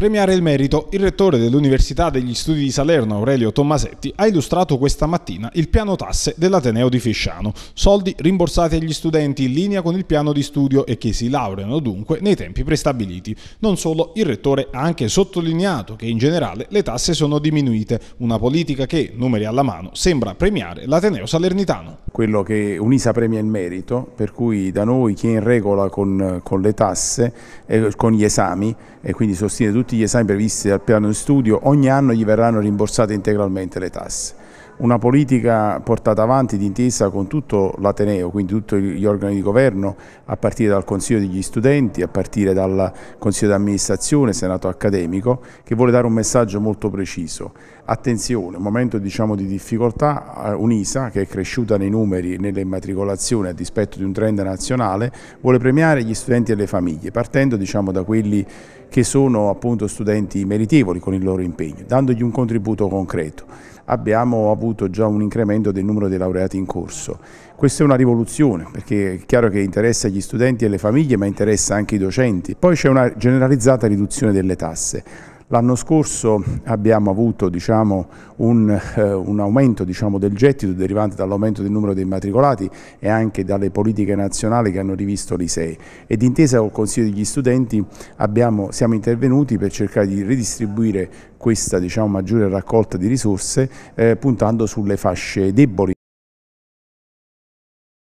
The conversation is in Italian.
Premiare il merito, il rettore dell'Università degli Studi di Salerno, Aurelio Tommasetti, ha illustrato questa mattina il piano tasse dell'Ateneo di Fisciano. Soldi rimborsati agli studenti in linea con il piano di studio e che si laureano dunque nei tempi prestabiliti. Non solo, il rettore ha anche sottolineato che in generale le tasse sono diminuite, una politica che, numeri alla mano, sembra premiare l'Ateneo Salernitano. Quello che un'ISA premia il merito, per cui da noi chi è in regola con, con le tasse, eh, con gli esami e quindi sostiene tutti tutti gli esami previsti dal piano di studio, ogni anno gli verranno rimborsate integralmente le tasse una politica portata avanti d'intesa con tutto l'Ateneo, quindi tutti gli organi di governo, a partire dal Consiglio degli Studenti, a partire dal Consiglio di Amministrazione, Senato Accademico, che vuole dare un messaggio molto preciso. Attenzione, un momento diciamo, di difficoltà, eh, Unisa, che è cresciuta nei numeri e nelle immatricolazioni a dispetto di un trend nazionale, vuole premiare gli studenti e le famiglie, partendo diciamo, da quelli che sono appunto studenti meritevoli con il loro impegno, dandogli un contributo concreto abbiamo avuto già un incremento del numero dei laureati in corso. Questa è una rivoluzione perché è chiaro che interessa gli studenti e le famiglie ma interessa anche i docenti. Poi c'è una generalizzata riduzione delle tasse. L'anno scorso abbiamo avuto diciamo, un, eh, un, aumento diciamo, del gettito derivante dall'aumento del numero dei matricolati e anche dalle politiche nazionali che hanno rivisto l'ISEE e d'intesa col Consiglio degli Studenti abbiamo, siamo intervenuti per cercare di ridistribuire questa diciamo, maggiore raccolta di risorse eh, puntando sulle fasce deboli.